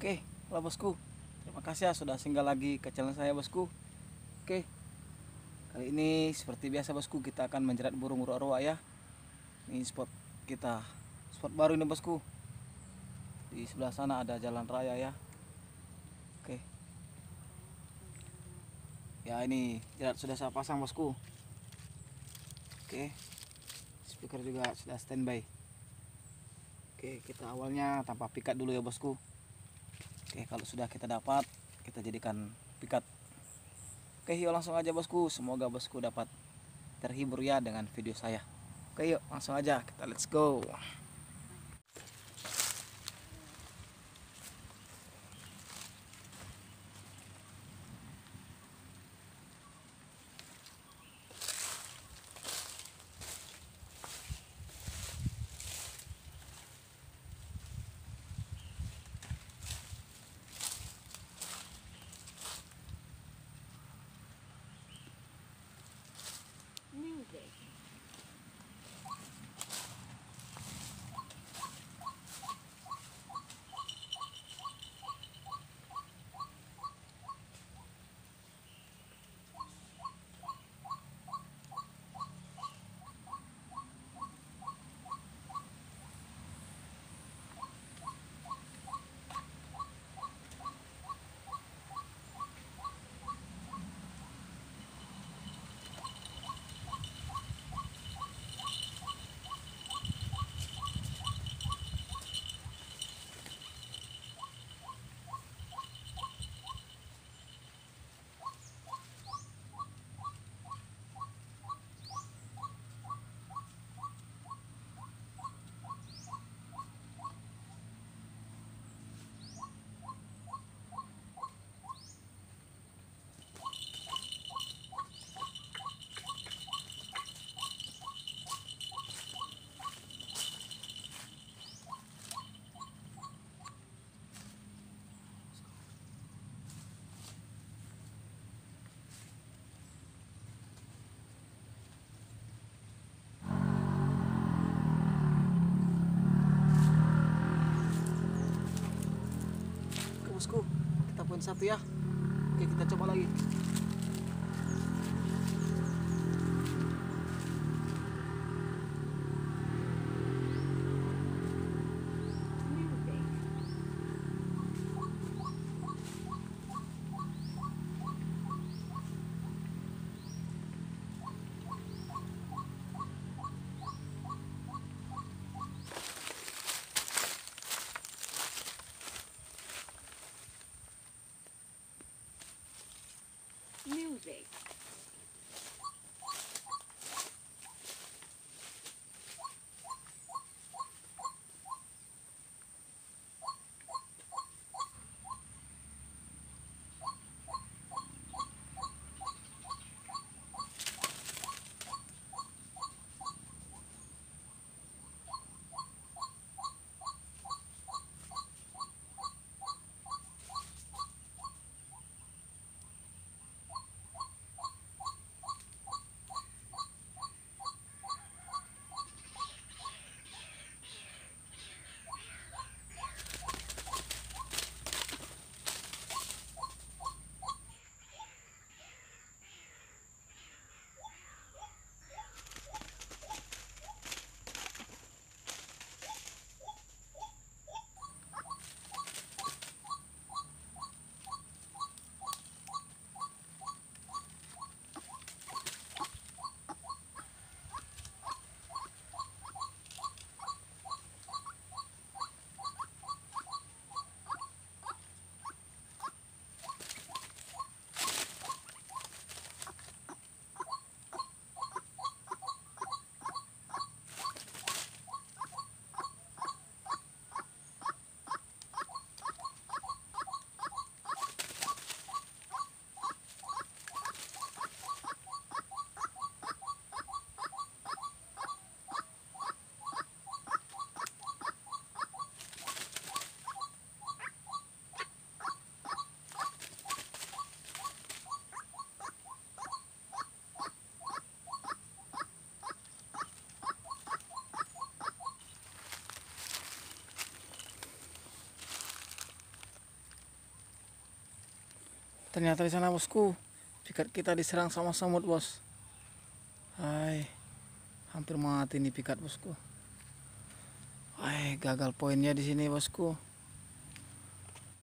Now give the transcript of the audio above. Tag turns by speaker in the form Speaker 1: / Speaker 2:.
Speaker 1: Oke, lah bosku. Terima kasih ya sudah singgah lagi ke channel saya bosku. Oke. Kali ini seperti biasa bosku kita akan menjerat burung roa-roa ya. Ini spot kita. Spot baru ini bosku. Di sebelah sana ada jalan raya ya. Oke. Ya ini jerat sudah saya pasang bosku. Oke. Speaker juga sudah standby. Oke, kita awalnya tanpa pikat dulu ya bosku. Oke, kalau sudah kita dapat, kita jadikan pikat. Oke, yuk langsung aja bosku. Semoga bosku dapat terhibur ya dengan video saya. Oke, yuk langsung aja kita let's go. poin satu ya oke kita coba lagi
Speaker 2: Ternyata di sana bosku, pikat kita diserang sama semut bos. Hai, hampir mati nih pikat bosku. Hai, gagal poinnya di sini bosku.